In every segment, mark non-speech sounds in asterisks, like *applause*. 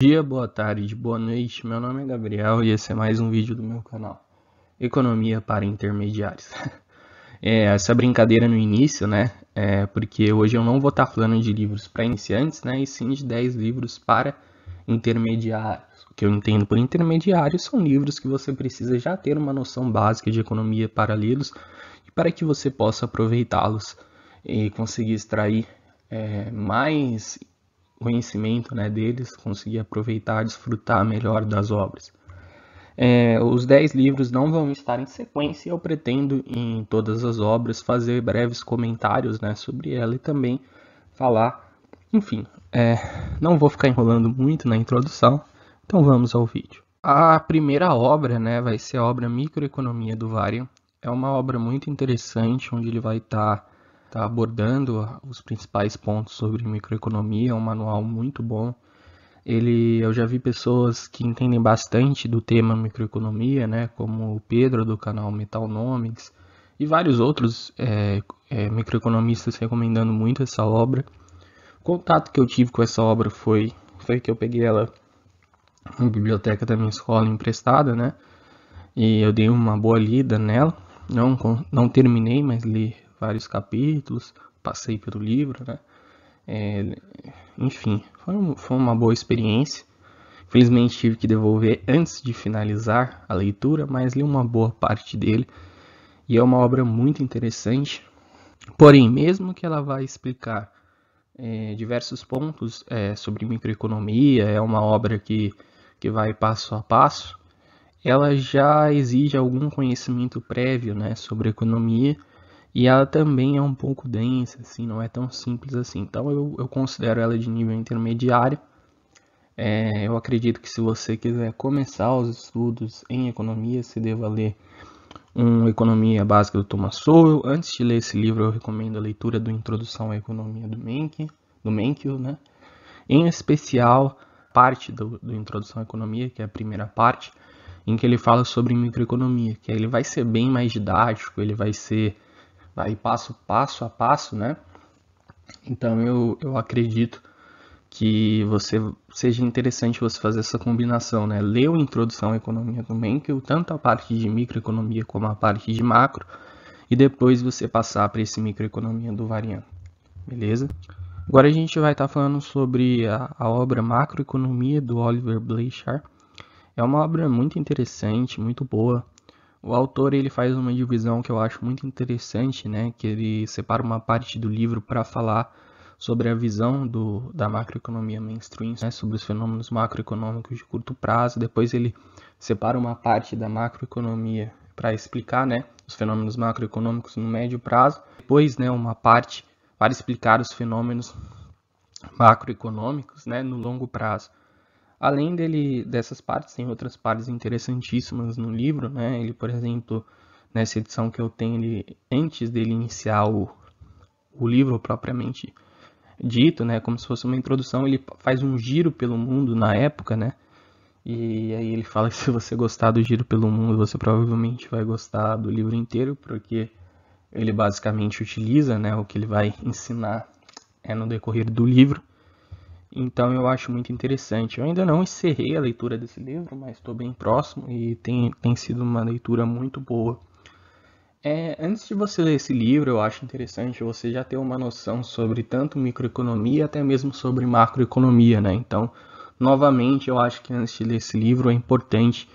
dia, boa tarde, boa noite. Meu nome é Gabriel e esse é mais um vídeo do meu canal Economia para Intermediários. *laughs* é, essa brincadeira no início, né? É porque hoje eu não vou estar falando de livros para iniciantes, né? E sim de 10 livros para intermediários. O que eu entendo por intermediários são livros que você precisa já ter uma noção básica de economia para lê-los e para que você possa aproveitá-los e conseguir extrair é, mais conhecimento né, deles, conseguir aproveitar, desfrutar melhor das obras. É, os dez livros não vão estar em sequência e eu pretendo, em todas as obras, fazer breves comentários né, sobre ela e também falar. Enfim, é, não vou ficar enrolando muito na introdução, então vamos ao vídeo. A primeira obra né, vai ser a obra Microeconomia do Varian. É uma obra muito interessante, onde ele vai estar está abordando os principais pontos sobre microeconomia, é um manual muito bom. Ele, eu já vi pessoas que entendem bastante do tema microeconomia, né, como o Pedro do canal Metalnomics e vários outros é, é, microeconomistas recomendando muito essa obra. O contato que eu tive com essa obra foi, foi que eu peguei ela na biblioteca da minha escola emprestada, né, e eu dei uma boa lida nela. Não, não terminei, mas li vários capítulos, passei pelo livro, né? É, enfim, foi, um, foi uma boa experiência. Infelizmente tive que devolver antes de finalizar a leitura, mas li uma boa parte dele e é uma obra muito interessante. Porém, mesmo que ela vá explicar é, diversos pontos é, sobre microeconomia, é uma obra que, que vai passo a passo, ela já exige algum conhecimento prévio né, sobre economia e ela também é um pouco densa, assim, não é tão simples assim. Então eu, eu considero ela de nível intermediário. É, eu acredito que se você quiser começar os estudos em economia, você deva ler um Economia Básica do Thomas Sowell. Antes de ler esse livro, eu recomendo a leitura do Introdução à Economia do Menke, do Menkio, né? Em especial, parte do, do Introdução à Economia, que é a primeira parte, em que ele fala sobre microeconomia, que ele vai ser bem mais didático, ele vai ser aí passo passo a passo, né? Então eu, eu acredito que você seja interessante você fazer essa combinação, né? ler a Introdução à Economia do que tanto a parte de microeconomia como a parte de macro, e depois você passar para esse microeconomia do varian beleza? Agora a gente vai estar tá falando sobre a, a obra Macroeconomia do Oliver Blanchard. É uma obra muito interessante, muito boa. O autor ele faz uma divisão que eu acho muito interessante, né? Que ele separa uma parte do livro para falar sobre a visão do, da macroeconomia mainstream, né, sobre os fenômenos macroeconômicos de curto prazo. Depois ele separa uma parte da macroeconomia para explicar né, os fenômenos macroeconômicos no médio prazo. Depois né, uma parte para explicar os fenômenos macroeconômicos né, no longo prazo. Além dele, dessas partes, tem outras partes interessantíssimas no livro, né? Ele, por exemplo, nessa edição que eu tenho, ele, antes dele iniciar o, o livro propriamente dito, né, como se fosse uma introdução, ele faz um giro pelo mundo na época, né? E aí ele fala que se você gostar do giro pelo mundo, você provavelmente vai gostar do livro inteiro, porque ele basicamente utiliza, né, o que ele vai ensinar é no decorrer do livro. Então eu acho muito interessante. Eu ainda não encerrei a leitura desse livro, mas estou bem próximo e tem, tem sido uma leitura muito boa. É, antes de você ler esse livro, eu acho interessante você já ter uma noção sobre tanto microeconomia até mesmo sobre macroeconomia, né? Então, novamente, eu acho que antes de ler esse livro é importante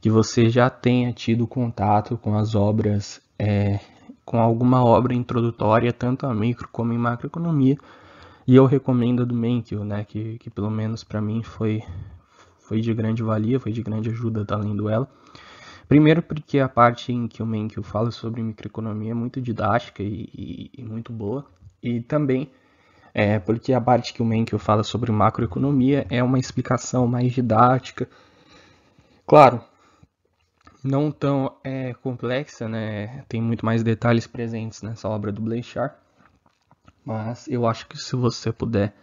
que você já tenha tido contato com as obras, é, com alguma obra introdutória, tanto a micro como em macroeconomia, e eu recomendo a do Menkyo, né, que, que pelo menos para mim foi, foi de grande valia, foi de grande ajuda tá lendo ela. Primeiro porque a parte em que o Menkyo fala sobre microeconomia é muito didática e, e, e muito boa. E também é, porque a parte que o Menkyo fala sobre macroeconomia é uma explicação mais didática. Claro, não tão é, complexa, né? Tem muito mais detalhes presentes nessa obra do Blanchard. Mas eu acho que se você puder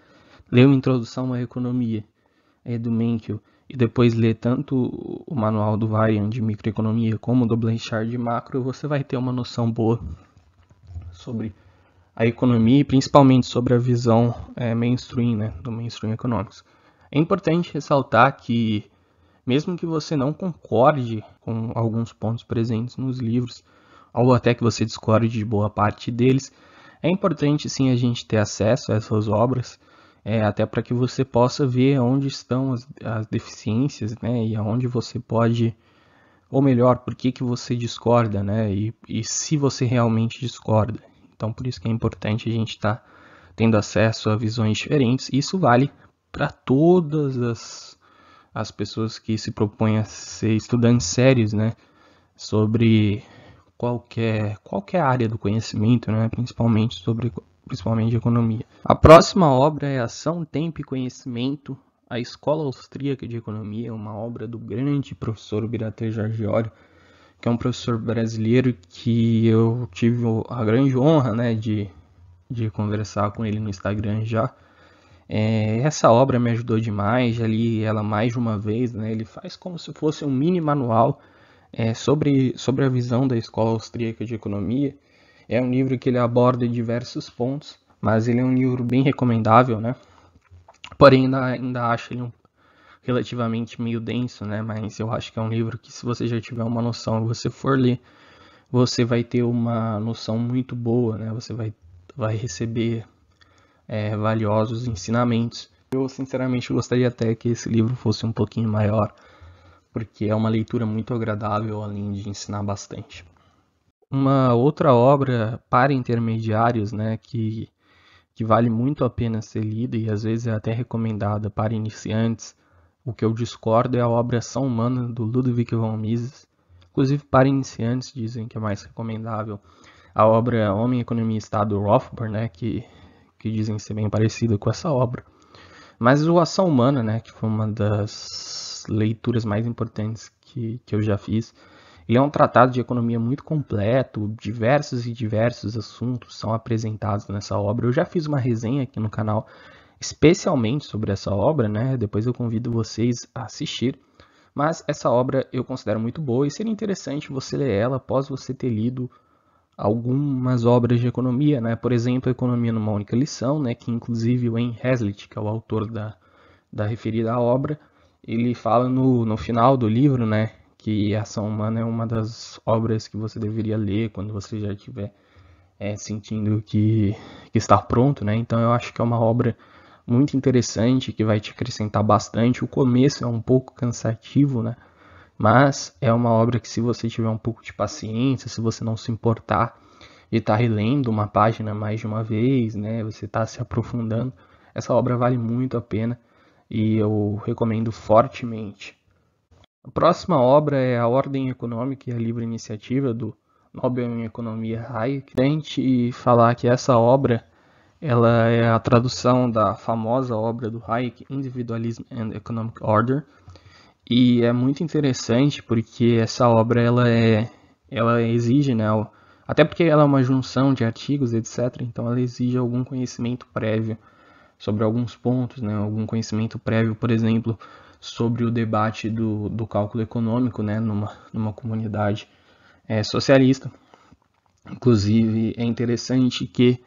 ler uma introdução à economia é, do Menkel e depois ler tanto o manual do Varian de microeconomia como do Blanchard de macro, você vai ter uma noção boa sobre a economia e principalmente sobre a visão é, mainstream, né, do mainstream economics. É importante ressaltar que, mesmo que você não concorde com alguns pontos presentes nos livros, ou até que você discorde de boa parte deles, é importante sim a gente ter acesso a essas obras, é, até para que você possa ver onde estão as, as, deficiências, né, e aonde você pode, ou melhor, por que, que você discorda, né, e, e se você realmente discorda. Então, por isso que é importante a gente estar tá tendo acesso a visões diferentes. Isso vale para todas as, as pessoas que se propõem a ser estudantes sérios, né, sobre qualquer, qualquer área do conhecimento, né? principalmente sobre principalmente economia. A próxima obra é Ação, Tempo e Conhecimento, a Escola Austríaca de Economia, uma obra do grande professor Biratê Jorgiori, que é um professor brasileiro que eu tive a grande honra né, de, de conversar com ele no Instagram já. É, essa obra me ajudou demais, já li ela mais de uma vez, né? ele faz como se fosse um mini manual é, sobre, sobre a visão da Escola Austríaca de Economia. É um livro que ele aborda diversos pontos, mas ele é um livro bem recomendável, né? Porém, ainda, ainda acho ele um, relativamente meio denso, né? Mas eu acho que é um livro que, se você já tiver uma noção e você for ler, você vai ter uma noção muito boa, né? Você vai, vai receber é, valiosos ensinamentos. Eu, sinceramente, gostaria até que esse livro fosse um pouquinho maior, porque é uma leitura muito agradável, além de ensinar bastante. Uma outra obra para intermediários, né, que, que vale muito a pena ser lida e às vezes é até recomendada para iniciantes, o que eu discordo é a obra Ação Humana do Ludwig von Mises. Inclusive, para iniciantes, dizem que é mais recomendável a obra Homem, Economia e Estado, Rothbard, né, que, que dizem ser bem parecida com essa obra. Mas o Ação Humana, né, que foi uma das leituras mais importantes que, que eu já fiz. Ele é um tratado de economia muito completo, diversos e diversos assuntos são apresentados nessa obra. Eu já fiz uma resenha aqui no canal especialmente sobre essa obra, né? Depois eu convido vocês a assistir. Mas essa obra eu considero muito boa e seria interessante você ler ela após você ter lido algumas obras de economia, né? Por exemplo, Economia numa Única Lição, né? Que inclusive o Wayne Hazlitt, que é o autor da, da referida obra, ele fala no, no final do livro, né, que Ação Humana é uma das obras que você deveria ler quando você já estiver é, sentindo que, que está pronto, né? Então eu acho que é uma obra muito interessante que vai te acrescentar bastante. O começo é um pouco cansativo, né? Mas é uma obra que se você tiver um pouco de paciência, se você não se importar e estar tá relendo uma página mais de uma vez, né? Você está se aprofundando, essa obra vale muito a pena e eu recomendo fortemente. A próxima obra é A Ordem Econômica e a Livre Iniciativa, do Nobel em Economia Hayek. Tente falar que essa obra ela é a tradução da famosa obra do Hayek, Individualism and Economic Order, e é muito interessante porque essa obra ela é ela exige, né, até porque ela é uma junção de artigos, etc, então ela exige algum conhecimento prévio sobre alguns pontos, né, algum conhecimento prévio, por exemplo, sobre o debate do, do cálculo econômico né, numa, numa comunidade é, socialista. Inclusive, é interessante que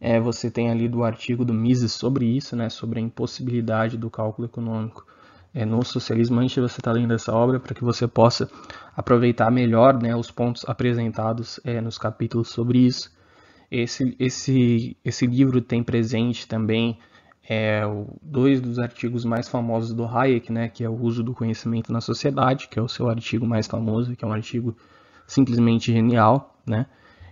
é, você tenha lido o artigo do Mises sobre isso, né, sobre a impossibilidade do cálculo econômico. É, no socialismo, antes de você estar tá lendo essa obra, para que você possa aproveitar melhor né, os pontos apresentados é, nos capítulos sobre isso. Esse, esse, esse livro tem presente também é, dois dos artigos mais famosos do Hayek, né, que é o uso do conhecimento na sociedade, que é o seu artigo mais famoso, que é um artigo simplesmente genial, né?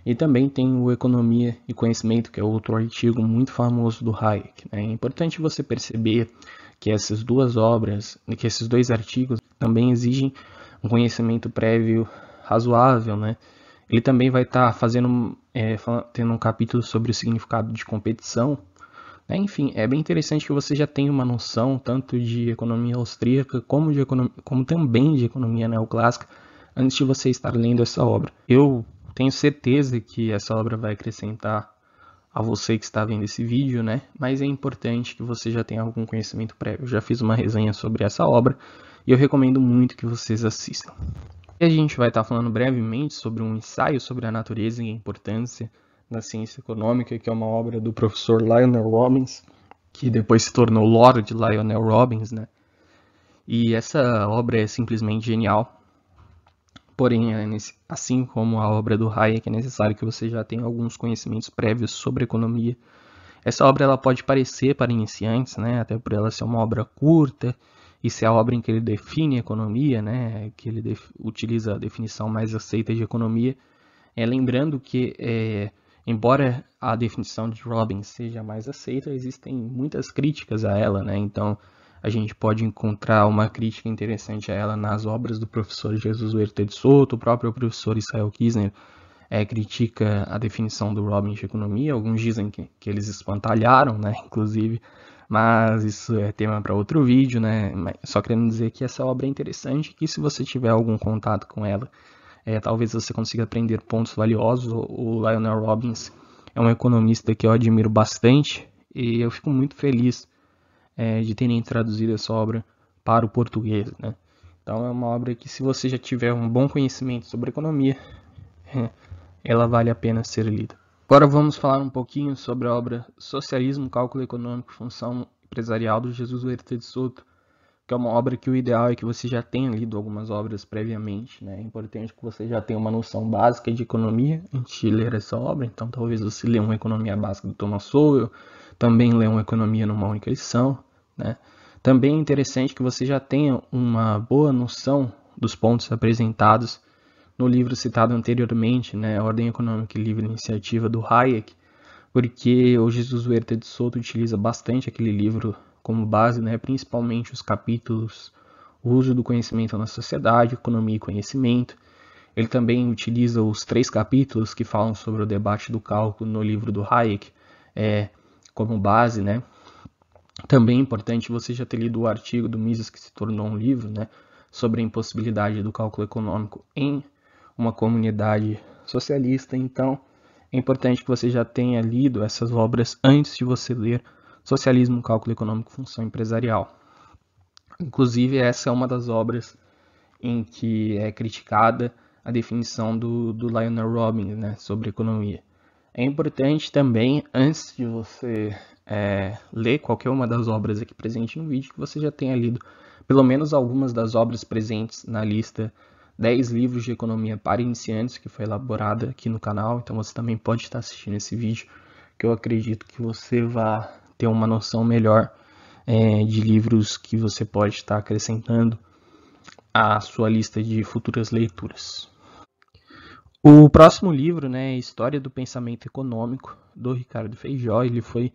E também tem o Economia e Conhecimento, que é outro artigo muito famoso do Hayek. Né? É importante você perceber que essas duas obras, que esses dois artigos também exigem um conhecimento prévio razoável, né? Ele também vai estar tá fazendo é, tendo um capítulo sobre o significado de competição. Né? Enfim, é bem interessante que você já tenha uma noção tanto de economia austríaca como, de economia, como também de economia neoclássica antes de você estar lendo essa obra. Eu tenho certeza que essa obra vai acrescentar a você que está vendo esse vídeo, né? Mas é importante que você já tenha algum conhecimento prévio. Eu já fiz uma resenha sobre essa obra e eu recomendo muito que vocês assistam a gente vai estar falando brevemente sobre um ensaio sobre a natureza e a importância da ciência econômica, que é uma obra do professor Lionel Robbins, que depois se tornou Lord Lionel Robbins, né? E essa obra é simplesmente genial. Porém, é assim como a obra do Hayek, é necessário que você já tenha alguns conhecimentos prévios sobre economia. Essa obra ela pode parecer para iniciantes, né? até por ela ser uma obra curta isso é a obra em que ele define economia, né? que ele def utiliza a definição mais aceita de economia. É, lembrando que, é, embora a definição de Robbins seja mais aceita, existem muitas críticas a ela, né? então a gente pode encontrar uma crítica interessante a ela nas obras do professor Jesus Huerta de Soto, o próprio professor Israel Kisner é, critica a definição do Robbins de economia, alguns dizem que, que eles espantalharam, né? *laughs* inclusive mas isso é tema para outro vídeo, né? Só querendo dizer que essa obra é interessante, que se você tiver algum contato com ela, é, talvez você consiga aprender pontos valiosos. O Lionel Robbins é um economista que eu admiro bastante e eu fico muito feliz é, de terem traduzido essa obra para o português, né? Então é uma obra que se você já tiver um bom conhecimento sobre economia, *laughs* ela vale a pena ser lida. Agora vamos falar um pouquinho sobre a obra Socialismo, Cálculo Econômico e Função Empresarial do Jesus Huerta de Soto, que é uma obra que o ideal é que você já tenha lido algumas obras previamente. Né? É importante que você já tenha uma noção básica de economia antes de ler essa obra, então talvez você leia uma economia básica do Thomas Sowell, também leia uma economia numa única lição. Né? Também é interessante que você já tenha uma boa noção dos pontos apresentados no livro citado anteriormente, né, Ordem Econômica e Livre Iniciativa do Hayek, porque o Jesus Huerta de Soto utiliza bastante aquele livro como base, né, principalmente os capítulos o uso do conhecimento na sociedade, economia e conhecimento. Ele também utiliza os três capítulos que falam sobre o debate do cálculo no livro do Hayek é, como base, né? Também é importante você já ter lido o artigo do Mises que se tornou um livro, né? Sobre a impossibilidade do cálculo econômico em uma comunidade socialista, então é importante que você já tenha lido essas obras antes de você ler Socialismo, Cálculo Econômico e Função Empresarial. Inclusive, essa é uma das obras em que é criticada a definição do, do Lionel Robbins né, sobre economia. É importante também, antes de você é, ler qualquer uma das obras aqui presente no vídeo, que você já tenha lido pelo menos algumas das obras presentes na lista 10 livros de economia para iniciantes que foi elaborada aqui no canal, então você também pode estar assistindo esse vídeo, que eu acredito que você vá ter uma noção melhor é, de livros que você pode estar acrescentando à sua lista de futuras leituras. O próximo livro né, é História do Pensamento Econômico, do Ricardo Feijó. Ele foi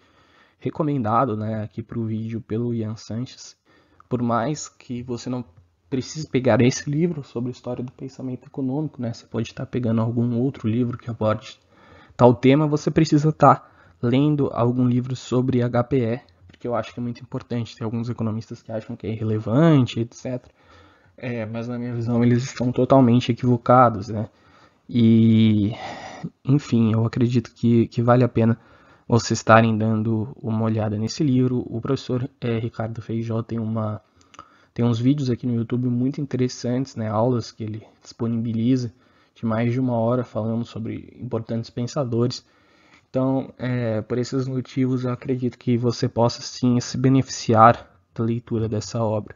recomendado né, aqui para o vídeo pelo Ian Sanches. Por mais que você não precisa pegar esse livro sobre a história do pensamento econômico, né? Você pode estar pegando algum outro livro que aborde tal tema, você precisa estar lendo algum livro sobre HPE, porque eu acho que é muito importante. Tem alguns economistas que acham que é irrelevante, etc. É, mas na minha visão eles estão totalmente equivocados, né? E, enfim, eu acredito que, que vale a pena vocês estarem dando uma olhada nesse livro. O professor é, Ricardo Feijó tem uma tem uns vídeos aqui no YouTube muito interessantes, né, aulas que ele disponibiliza de mais de uma hora falando sobre importantes pensadores. Então, é, por esses motivos, eu acredito que você possa sim se beneficiar da leitura dessa obra.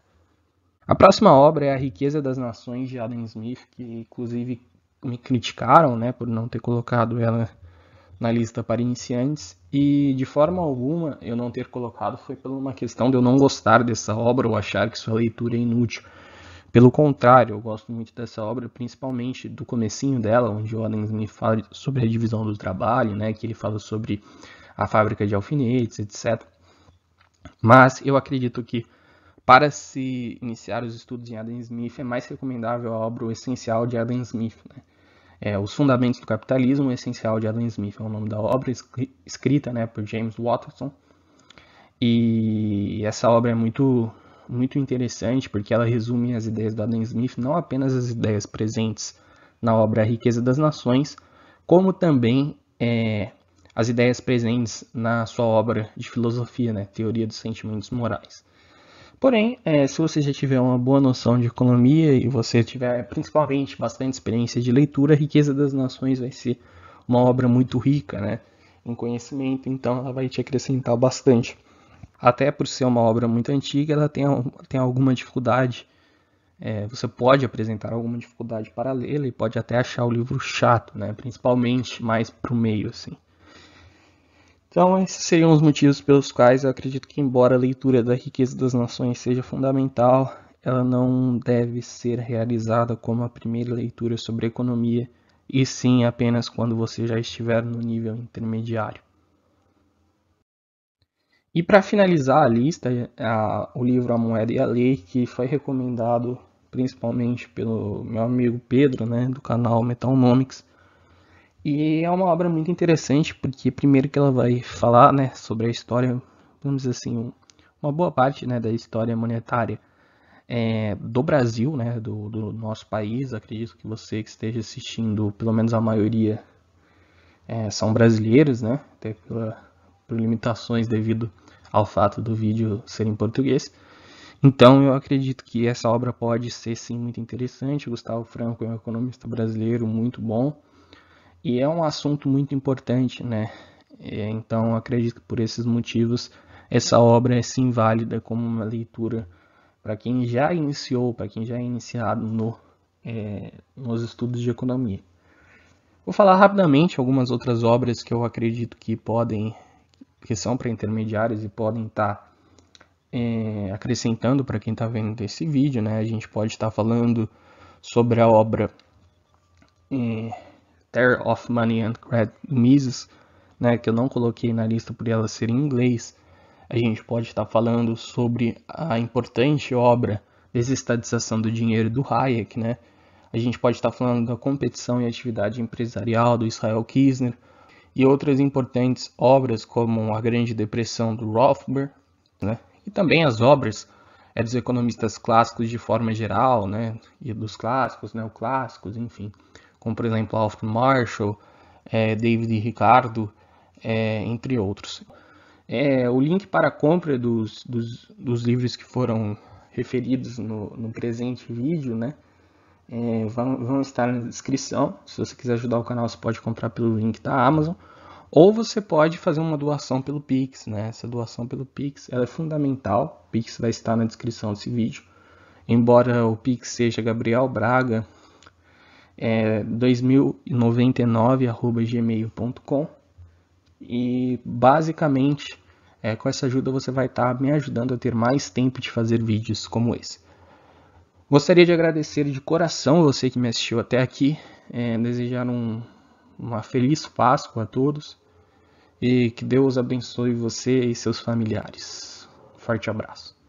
A próxima obra é A Riqueza das Nações de Adam Smith, que inclusive me criticaram né, por não ter colocado ela na lista para iniciantes e de forma alguma eu não ter colocado foi por uma questão de eu não gostar dessa obra ou achar que sua leitura é inútil. Pelo contrário, eu gosto muito dessa obra, principalmente do comecinho dela, onde o Adams me fala sobre a divisão do trabalho, né, que ele fala sobre a fábrica de alfinetes, etc. Mas eu acredito que para se iniciar os estudos em Adam Smith é mais recomendável a obra O Essencial de Adam Smith, né? é, Os Fundamentos do Capitalismo, o Essencial de Adam Smith, é o nome da obra, escrita né, por James Watterson. E essa obra é muito, muito interessante porque ela resume as ideias do Adam Smith, não apenas as ideias presentes na obra A Riqueza das Nações, como também é, as ideias presentes na sua obra de filosofia, né, Teoria dos Sentimentos Morais. Porém, é, se você já tiver uma boa noção de economia e você tiver principalmente bastante experiência de leitura, a Riqueza das Nações vai ser uma obra muito rica né, em conhecimento, então ela vai te acrescentar bastante. Até por ser uma obra muito antiga, ela tem, tem alguma dificuldade. É, você pode apresentar alguma dificuldade para lê-la e pode até achar o livro chato, né, principalmente mais para o meio. Assim. Então, esses seriam os motivos pelos quais eu acredito que, embora a leitura da riqueza das nações seja fundamental, ela não deve ser realizada como a primeira leitura sobre economia, e sim apenas quando você já estiver no nível intermediário. E para finalizar a lista, a, o livro A Moeda e a Lei, que foi recomendado principalmente pelo meu amigo Pedro, né, do canal Metalnomics, e é uma obra muito interessante, porque primeiro que ela vai falar né, sobre a história, vamos dizer assim, uma boa parte né, da história monetária é, do Brasil, né, do, do, nosso país. Acredito que você que esteja assistindo, pelo menos a maioria, é, são brasileiros, né, até pela, por limitações devido ao fato do vídeo ser em português. Então eu acredito que essa obra pode ser sim muito interessante. Gustavo Franco é um economista brasileiro muito bom e é um assunto muito importante, né? É, então acredito que por esses motivos essa obra é sim válida como uma leitura para quem já iniciou, para quem já é iniciado no, é, nos estudos de economia. Vou falar rapidamente algumas outras obras que eu acredito que podem, que são para intermediários e podem estar tá, é, acrescentando para quem está vendo esse vídeo, né? A gente pode estar tá falando sobre a obra é, Tear of Money and Credit Mises, né, que eu não coloquei na lista por ela ser em inglês, a gente pode estar falando sobre a importante obra Desestatização do Dinheiro do Hayek, né? A gente pode estar falando da competição e atividade empresarial do Israel Kisner e outras importantes obras como A Grande Depressão do Rothbard, né? E também as obras é dos economistas clássicos de forma geral, né? E dos clássicos, neoclássicos, enfim como por exemplo Alfred Marshall, é, David Ricardo, é, entre outros. É, o link para a compra dos, dos, dos livros que foram referidos no, no presente vídeo, né? É, vão, vão, estar na descrição. Se você quiser ajudar o canal, você pode comprar pelo link da Amazon. Ou você pode fazer uma doação pelo Pix, né? Essa doação pelo Pix ela é fundamental. O Pix vai estar na descrição desse vídeo. Embora o Pix seja Gabriel Braga, é 2099@gmail.com e basicamente é, com essa ajuda você vai estar tá me ajudando a ter mais tempo de fazer vídeos como esse. Gostaria de agradecer de coração você que me assistiu até aqui, é, desejar um, uma feliz Páscoa a todos e que Deus abençoe você e seus familiares. Forte abraço.